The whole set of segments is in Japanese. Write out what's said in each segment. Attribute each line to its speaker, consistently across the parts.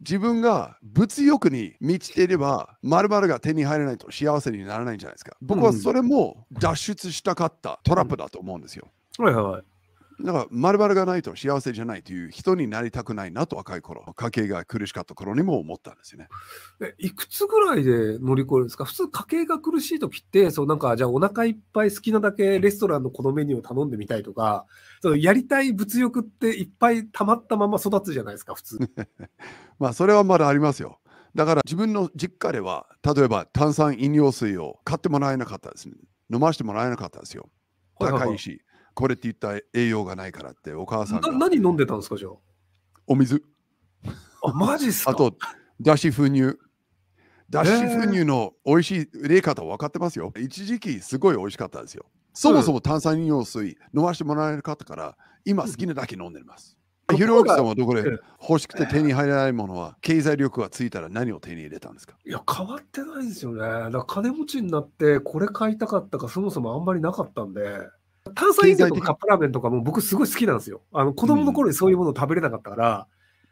Speaker 1: 自分が物欲に満ちていれば、まるまるが手に入らないと幸せにならないんじゃないですか。僕はそれも脱出したかったトラップだと思うんですよ。はいはい。だから、丸々がないと幸せじゃないという人になりたくないなと若い頃、家計が苦しかった頃にも思ったんですよね。
Speaker 2: いくつぐらいで乗り越えるんですか普通家計が苦しい時って、そうなんか、じゃあお腹いっぱい好きなだけレストランのこのメニューを頼んでみたいとか、そのやりたい物欲っていっぱい溜まったまま育つじゃないですか、普通。まあ、それはまだあります
Speaker 1: よ。だから自分の実家では、例えば炭酸飲料水を買ってもらえなかったです、ね。飲ませてもらえなかったですよ。高いし。これって言ったら栄養がないからってお母さんが何飲んでたんですかじゃあお水あマジっすかあとだし粉乳だし粉乳の美味しい入れ方分かってますよ一時期すごい美味しかったですよそもそも炭酸飲料水飲ませてもらえる方から今好きな
Speaker 2: だけ飲んでます、
Speaker 1: うん、ひろゆきさんはどこで欲しくて手に入らないものは経済力がついたら何を手に入れたんですか
Speaker 2: いや変わってないですよねだ金持ちになってこれ買いたかったかそもそもあんまりなかったんで炭酸飲料とかカップラーメンとかも僕すごい好きなんですよ。あの子供の頃にそういうものを食べれなかったから、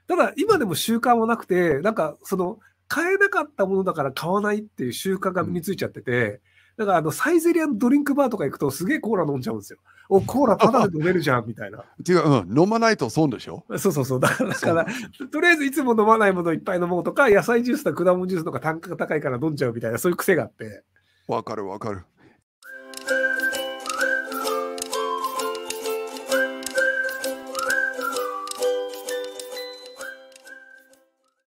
Speaker 2: うん、ただ今でも習慣はなくて、なんかその買えなかったものだから買わないっていう習慣が身についちゃってて、だからあのサイゼリアのドリンクバーとか行くとすげえコーラ飲んじゃうんですよ。お、コーラただで飲めるじゃんみたいな。違う、うん、飲まないと損でしょそうそうそう。だから、からとりあえずいつも飲まないものいっぱい飲もうとか、野菜ジュースとか果物ジュースとか単価が高いから飲んじゃうみたいな、そういう癖があって。わかるわかる。